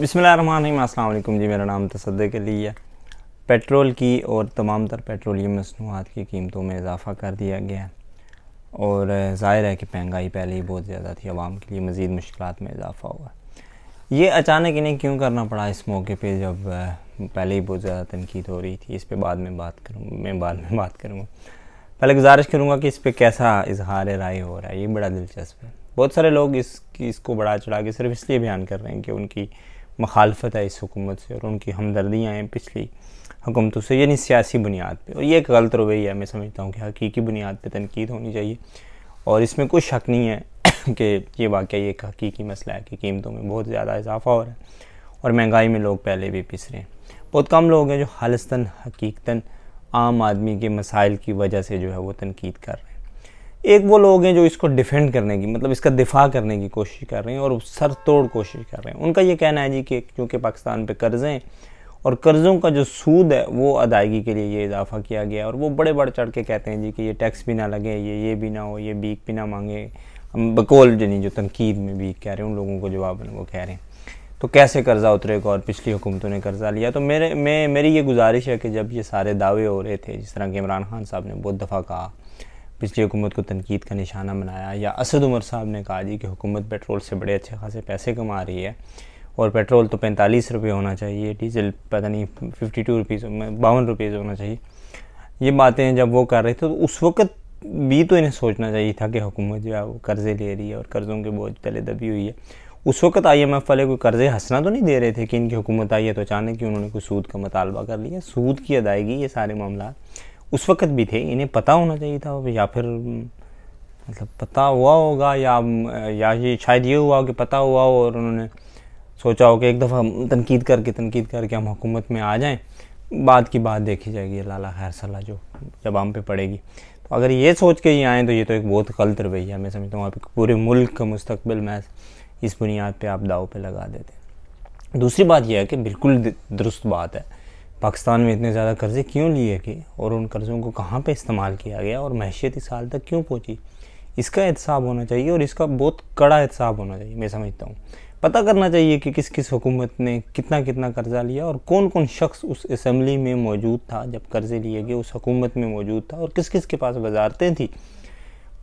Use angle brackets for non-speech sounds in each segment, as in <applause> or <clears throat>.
بسم اللہ الرحمن الرحیم السلام علیکم جی میرا نام تصدق علی ہے پیٹرول کی اور تمام تر پیٹرولیم مصنوعات کی قیمتوں میں اضافہ کر دیا گیا ہے اور ظاہر ہے کہ مہنگائی پہلے ہی بہت زیادہ تھی عوام کے لیے مزید مشکلات میں اضافہ ہوا ہے یہ اچانک انہیں کیوں کرنا پڑا اس موقع پہ جب پہلے ہی بہت زیادہ تنقید ہو رہی تھی اس پہ بعد میں بات کروں میں بعد میں بات کروں گا پہلے گزارش کروں گا کہ اس پہ کیسا اظہار رائے ہو رہا ہے یہ بڑا دلچسپ ہے بہت سارے لوگ اس کی اس کو بڑھا چڑھا کے صرف اس لیے بیان کر رہے ہیں کہ ان کی مخالفت ہے اس حکومت سے اور ان کی ہمدردیاں ہیں پچھلی حکومتوں سے یعنی سیاسی بنیاد پہ اور یہ ایک غلط رویہ ہے میں سمجھتا ہوں کہ حقیقی بنیاد پہ تنقید ہونی چاہیے اور اس میں کوئی شک نہیں ہے <coughs> کہ یہ واقعہ یہ ایک حقیقی مسئلہ ہے کہ قیمتوں میں بہت زیادہ اضافہ ہو رہا ہے اور مہنگائی میں لوگ پہلے بھی پس رہے ہیں بہت کم لوگ ہیں جو خالصتاً حقیقتاً عام آدمی کے مسائل کی وجہ سے جو ہے وہ تنقید کر رہے ہیں ایک وہ لوگ ہیں جو اس کو ڈیفینڈ کرنے کی مطلب اس کا دفاع کرنے کی کوشش کر رہے ہیں اور سر توڑ کوشش کر رہے ہیں ان کا یہ کہنا ہے جی کہ کیونکہ پاکستان پہ ہیں اور قرضوں کا جو سود ہے وہ ادائیگی کے لیے یہ اضافہ کیا گیا اور وہ بڑے بڑھ چڑھ کے کہتے ہیں جی کہ یہ ٹیکس بھی نہ لگے یہ یہ بھی نہ ہو یہ بیک بھی نہ مانگے ہم بکول یعنی جو تنقید میں بیک کہہ رہے ہیں ان لوگوں کو جواب وہ کہہ رہے ہیں تو کیسے قرضہ اترے گا اور پچھلی حکومتوں نے قرضہ لیا تو میرے میں میری یہ گزارش ہے کہ جب یہ سارے دعوے ہو رہے تھے جس طرح کہ عمران خان صاحب نے بہت دفعہ کہا پچھلی حکومت کو تنقید کا نشانہ بنایا یا اسد عمر صاحب نے کہا جی کہ حکومت پیٹرول سے بڑے اچھے خاصے پیسے کما رہی ہے اور پیٹرول تو پینتالیس روپے ہونا چاہیے ڈیزل پتہ نہیں ففٹی ٹو روپیز باون روپیز ہونا چاہیے یہ باتیں جب وہ کر رہے تھے تو اس وقت بھی تو انہیں سوچنا چاہیے تھا کہ حکومت جو ہے وہ قرضے لے رہی ہے اور قرضوں کے بوجھ تلے دبی ہوئی ہے اس وقت آئی ایم ایف والے کوئی قرضے ہنسنا تو نہیں دے رہے تھے کہ ان کی حکومت آئی ہے تو اچانک کہ انہوں نے کوئی سود کا مطالبہ کر لیا سود کی ادائیگی یہ سارے معاملات اس وقت بھی تھے انہیں پتہ ہونا چاہیے تھا یا پھر مطلب پتہ ہوا ہوگا یا یا شاید یہ ہوا ہو کہ پتہ ہوا ہو اور انہوں نے سوچا ہو کہ ایک دفعہ تنقید کر کے تنقید کر کے ہم حکومت میں آ جائیں بعد کی بات دیکھی جائے گی لالا خیر صلاح جو جب ہم پہ پڑے گی تو اگر یہ سوچ کے ہی آئیں تو یہ تو ایک بہت غلط رویہ ہے میں سمجھتا ہوں آپ پورے ملک کا مستقبل میں اس بنیاد پہ آپ دعو پہ لگا دیتے ہیں دوسری بات یہ ہے کہ بالکل درست بات ہے پاکستان میں اتنے زیادہ قرضے کیوں لیے گئے اور ان قرضوں کو کہاں پہ استعمال کیا گیا اور محشیتی سال تک کیوں پہنچی اس کا احتساب ہونا چاہیے اور اس کا بہت کڑا احتساب ہونا چاہیے میں سمجھتا ہوں پتہ کرنا چاہیے کہ کس کس حکومت نے کتنا کتنا قرضہ لیا اور کون کون شخص اس اسمبلی میں موجود تھا جب قرضے لیے گئے اس حکومت میں موجود تھا اور کس کس کے پاس وزارتیں تھیں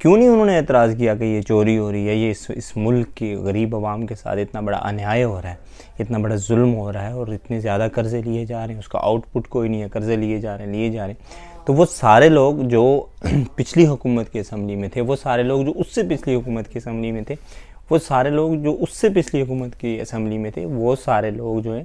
کیوں نہیں انہوں نے اعتراض کیا کہ یہ چوری ہو رہی ہے یہ اس اس ملک کی غریب عوام کے ساتھ اتنا بڑا انیائے ہو رہا ہے اتنا بڑا ظلم ہو رہا ہے اور اتنے زیادہ قرضے لیے جا رہے ہیں اس کا آؤٹ پٹ کوئی نہیں ہے قرضے لیے جا رہے ہیں لیے جا رہے ہیں تو وہ سارے لوگ جو <clears throat> پچھلی حکومت کے اسمبلی میں تھے وہ سارے لوگ جو اس سے پچھلی حکومت کے اسمبلی میں تھے وہ سارے لوگ جو اس سے پچھلی حکومت کی اسمبلی میں تھے وہ سارے لوگ جو ہیں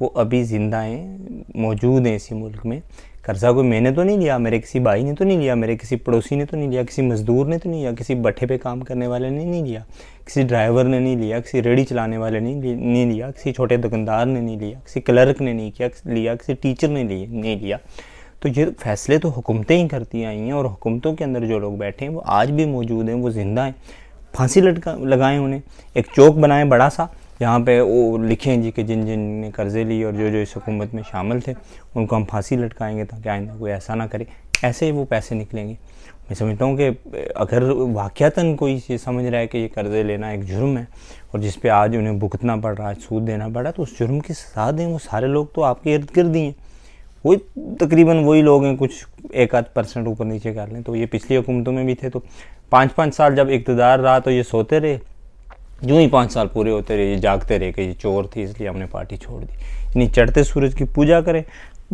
وہ ابھی زندہ ہیں موجود ہیں اسی ملک میں قرضہ کوئی میں نے تو نہیں لیا میرے کسی بھائی نے تو نہیں لیا میرے کسی پڑوسی نے تو نہیں لیا کسی مزدور نے تو نہیں لیا کسی بٹھے پہ کام کرنے والے نے نہیں لیا کسی ڈرائیور نے نہیں لیا کسی ریڑی چلانے والے نے لیا کسی چھوٹے دکاندار نے نہیں لیا کسی کلرک نے نہیں کیا لیا کسی ٹیچر نے نہیں لیا تو یہ فیصلے تو حکومتیں ہی کرتی آئی ہیں اور حکومتوں کے اندر جو لوگ بیٹھے ہیں وہ آج بھی موجود ہیں وہ زندہ ہیں پھانسی لٹکا لگائیں انہیں ایک چوک بنائیں بڑا سا جہاں پہ وہ لکھیں جی کہ جن جن نے قرضے لیے اور جو جو اس حکومت میں شامل تھے ان کو ہم پھانسی لٹکائیں گے تاکہ آئندہ کوئی ایسا نہ کرے ایسے ہی وہ پیسے نکلیں گے میں سمجھتا ہوں کہ اگر واقعتاً کوئی یہ سمجھ رہا ہے کہ یہ قرضے لینا ایک جرم ہے اور جس پہ آج انہیں بھگتنا پڑ رہا ہے سود دینا پڑ رہا ہے تو اس جرم کے ساتھ ہیں وہ سارے لوگ تو آپ کے ارد گرد ہی ہیں وہی تقریباً وہی لوگ ہیں کچھ ایک آدھ پرسنٹ اوپر نیچے کر لیں تو یہ پچھلی حکومتوں میں بھی تھے تو پانچ پانچ سال جب اقتدار رہا تو یہ سوتے رہے جو ہی پانچ سال پورے ہوتے رہے یہ جاگتے رہے کہ یہ چور تھی اس لیے ہم نے پارٹی چھوڑ دی یعنی چڑھتے سورج کی پوجا کریں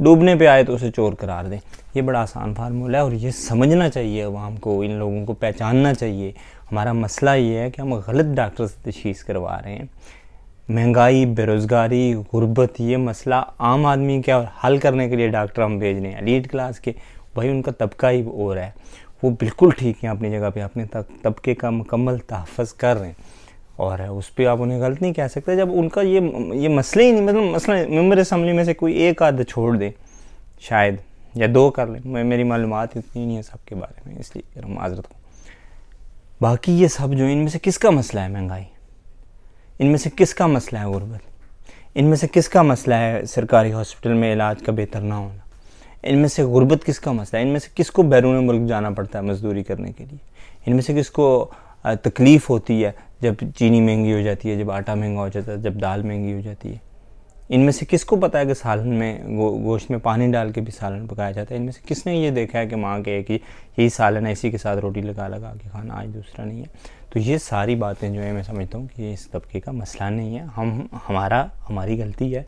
ڈوبنے پہ آئے تو اسے چور قرار دیں یہ بڑا آسان فارمولہ ہے اور یہ سمجھنا چاہیے عوام کو ان لوگوں کو پہچاننا چاہیے ہمارا مسئلہ یہ ہے کہ ہم غلط ڈاکٹر سے تشخیص کروا رہے ہیں مہنگائی بے روزگاری غربت یہ مسئلہ عام آدمی کیا اور حل کرنے کے لیے ڈاکٹر ہم بھیج رہے ہیں کلاس کے بھائی ان کا طبقہ ہی اور ہے وہ بالکل ٹھیک ہیں اپنی جگہ پہ اپنے طبقے کا مکمل تحفظ کر رہے ہیں اور اس پہ آپ انہیں غلط نہیں کہہ سکتے جب ان کا یہ یہ مسئلہ ہی نہیں مطلب مسئلہ ممبر اسمبلی میں سے کوئی ایک آدھ چھوڑ دے شاید یا دو کر لیں میں میری معلومات اتنی نہیں ہے سب کے بارے میں اس لیے معذرت ہوں باقی یہ سب جو ان میں سے کس کا مسئلہ ہے مہنگائی ان میں سے کس کا مسئلہ ہے غربت ان میں سے کس کا مسئلہ ہے سرکاری ہاسپٹل میں علاج کا بہتر نہ ہونا ان میں سے غربت کس کا مسئلہ ہے ان میں سے کس کو بیرون ملک جانا پڑتا ہے مزدوری کرنے کے لیے ان میں سے کس کو تکلیف ہوتی ہے جب چینی مہنگی ہو جاتی ہے جب آٹا مہنگا ہو جاتا ہے جب دال مہنگی ہو جاتی ہے ان میں سے کس کو پتا ہے کہ سالن میں گوشت میں پانی ڈال کے بھی سالن پکایا جاتا ہے ان میں سے کس نے یہ دیکھا ہے کہ ماں کہے کہ یہی سالن ایسی کے ساتھ روٹی لگا لگا کے کھانا آج دوسرا نہیں ہے تو یہ ساری باتیں جو ہیں میں سمجھتا ہوں کہ یہ اس طبقے کا مسئلہ نہیں ہے ہم ہمارا ہماری غلطی ہے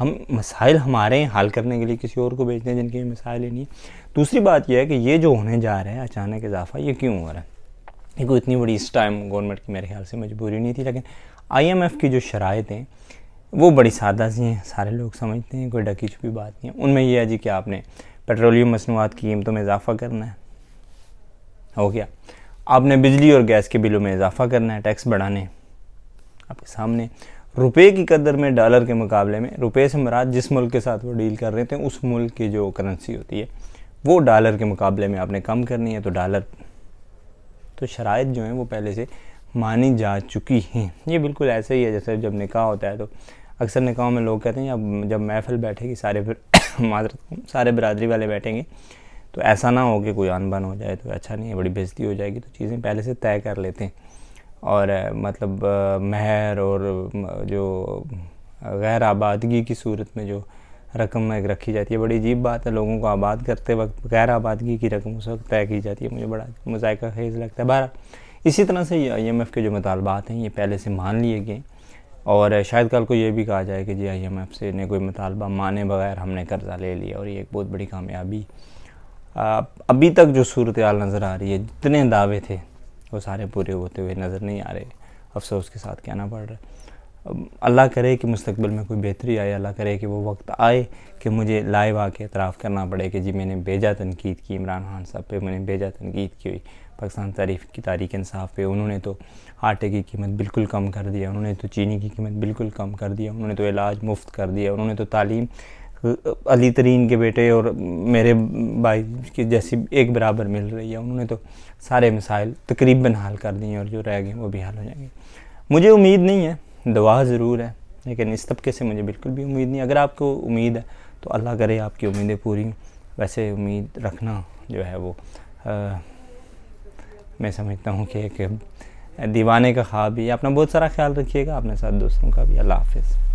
ہم مسائل ہمارے حل کرنے کے لیے کسی اور کو بھیجتے ہیں جن کے مسائل ہی نہیں ہے دوسری بات یہ ہے کہ یہ جو ہونے جا رہا ہے اچانک اضافہ یہ کیوں ہو رہا ہے یہ کوئی اتنی بڑی اس ٹائم گورنمنٹ کی میرے خیال سے مجبوری نہیں تھی لیکن آئی ایم ایف کی جو شرائط ہیں وہ بڑی سادہ سی ہیں سارے لوگ سمجھتے ہیں کوئی ڈکی چھپی بات نہیں ہے ان میں یہ ہے جی کہ آپ نے پیٹرولیم مصنوعات کی قیمتوں میں اضافہ کرنا ہے ہو گیا آپ نے بجلی اور گیس کے بلوں میں اضافہ کرنا ہے ٹیکس بڑھانے آپ کے سامنے روپے کی قدر میں ڈالر کے مقابلے میں روپے سے مراد جس ملک کے ساتھ وہ ڈیل کر رہے تھے اس ملک کی جو کرنسی ہوتی ہے وہ ڈالر کے مقابلے میں آپ نے کم کرنی ہے تو ڈالر تو شرائط جو ہیں وہ پہلے سے مانی جا چکی ہیں یہ بالکل ایسے ہی ہے جیسے جب نکاح ہوتا ہے تو اکثر نکاحوں میں لوگ کہتے ہیں جب محفل بیٹھے گی سارے <coughs> معذرت سارے برادری والے بیٹھیں گے تو ایسا نہ ہو کہ کوئی آن ہو جائے تو اچھا نہیں ہے بڑی بےزتی ہو جائے گی تو چیزیں پہلے سے طے کر لیتے ہیں اور مطلب مہر اور جو غیر آبادگی کی صورت میں جو رقم ایک رکھی جاتی ہے بڑی عجیب بات ہے لوگوں کو آباد کرتے وقت غیر آبادگی کی رقم اس وقت طے کی جاتی ہے مجھے بڑا مذائقہ خیز لگتا ہے بہرحال اسی طرح سے یہ آئی ایم ایف کے جو مطالبات ہیں یہ پہلے سے مان لیے گئے اور شاید کل کو یہ بھی کہا جائے کہ جی آئی ایم ایف سے نے کوئی مطالبہ مانے بغیر ہم نے قرضہ لے لیا اور یہ ایک بہت بڑی کامیابی ابھی تک جو صورت حال نظر آ رہی ہے جتنے دعوے تھے وہ سارے پورے ہوتے ہوئے نظر نہیں آ رہے افسوس کے ساتھ کہنا پڑ رہا ہے اللہ کرے کہ مستقبل میں کوئی بہتری آئے اللہ کرے کہ وہ وقت آئے کہ مجھے لائیو آ کے اعتراف کرنا پڑے کہ جی میں نے بیجا تنقید کی عمران خان صاحب پہ میں نے بیجا تنقید کی ہوئی پاکستان تعریف کی تاریخ انصاف پہ انہوں نے تو آٹے کی قیمت بالکل کم کر دیا انہوں نے تو چینی کی قیمت بالکل کم کر دیا انہوں نے تو علاج مفت کر دیا انہوں نے تو تعلیم علی ترین کے بیٹے اور میرے بھائی کے جیسی ایک برابر مل رہی ہے انہوں نے تو سارے مسائل تقریباً حل کر دیے اور جو رہ گئے وہ بھی حل ہو جائیں گے مجھے امید نہیں ہے دعا ضرور ہے لیکن اس طبقے سے مجھے بالکل بھی امید نہیں اگر آپ کو امید ہے تو اللہ کرے آپ کی امیدیں پوری ویسے امید رکھنا جو ہے وہ میں سمجھتا ہوں کہ ایک دیوانے کا خواب بھی اپنا بہت سارا خیال رکھیے گا اپنے ساتھ دوستوں کا بھی اللہ حافظ